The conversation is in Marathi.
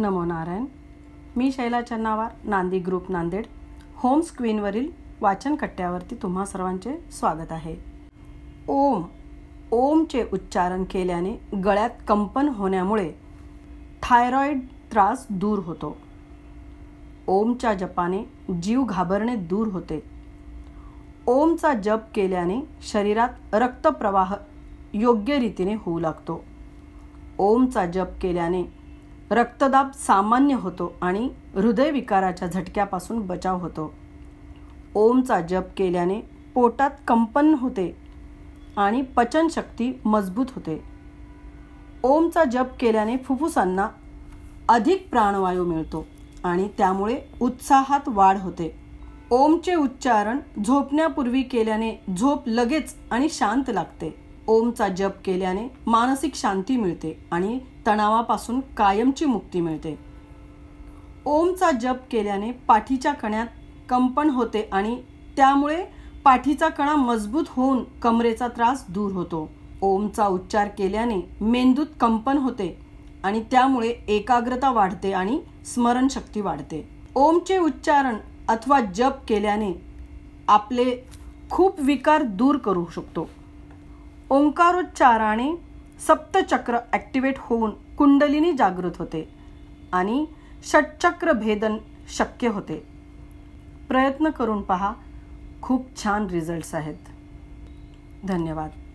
नमो नारायण मी शैला चन्नावार नांदी ग्रुप नांदेड होम स्क्रीनवरील वाचन कट्ट्यावरती तुम्हा सर्वांचे स्वागत आहे ओम ओमचे उच्चारण केल्याने गळ्यात कंपन होण्यामुळे थायरॉईड त्रास दूर होतो ओमच्या जपाने जीव घाबरणे दूर होते ओमचा जप केल्याने शरीरात रक्तप्रवाह योग्य रीतीने होऊ लागतो ओमचा जप केल्याने रक्तदाब सामान्य होतो आणि हृदयविकाराच्या झटक्यापासून बचाव होतो ओमचा जप केल्याने पोटात कंपन होते आणि पचनशक्ती मजबूत होते ओमचा जप केल्याने फुफ्फुसांना अधिक प्राणवायू मिळतो आणि त्यामुळे उत्साहात वाढ होते ओमचे उच्चारण झोपण्यापूर्वी केल्याने झोप लगेच आणि शांत लागते ओमचा जप केल्याने मानसिक शांती मिळते आणि तणावापासून कायमची मुक्ती मिळते ओमचा जप केल्याने पाठीच्या कण्यात कंपन होते आणि त्यामुळे पाठीचा कणा मजबूत होऊन कमरेचा त्रास दूर होतो ओमचा उच्चार केल्याने मेंदूत कंपन होते आणि त्यामुळे एकाग्रता वाढते आणि स्मरणशक्ती वाढते ओमचे उच्चारण अथवा जप केल्याने आपले खूप विकार दूर करू शकतो ओंकारोच्चाराने सप्तचक्र ॲक्टिवेट होऊन कुंडलिनी जागृत होते आणि षटचक्र भेदन शक्य होते प्रयत्न करून पहा खूप छान रिझल्ट्स आहेत धन्यवाद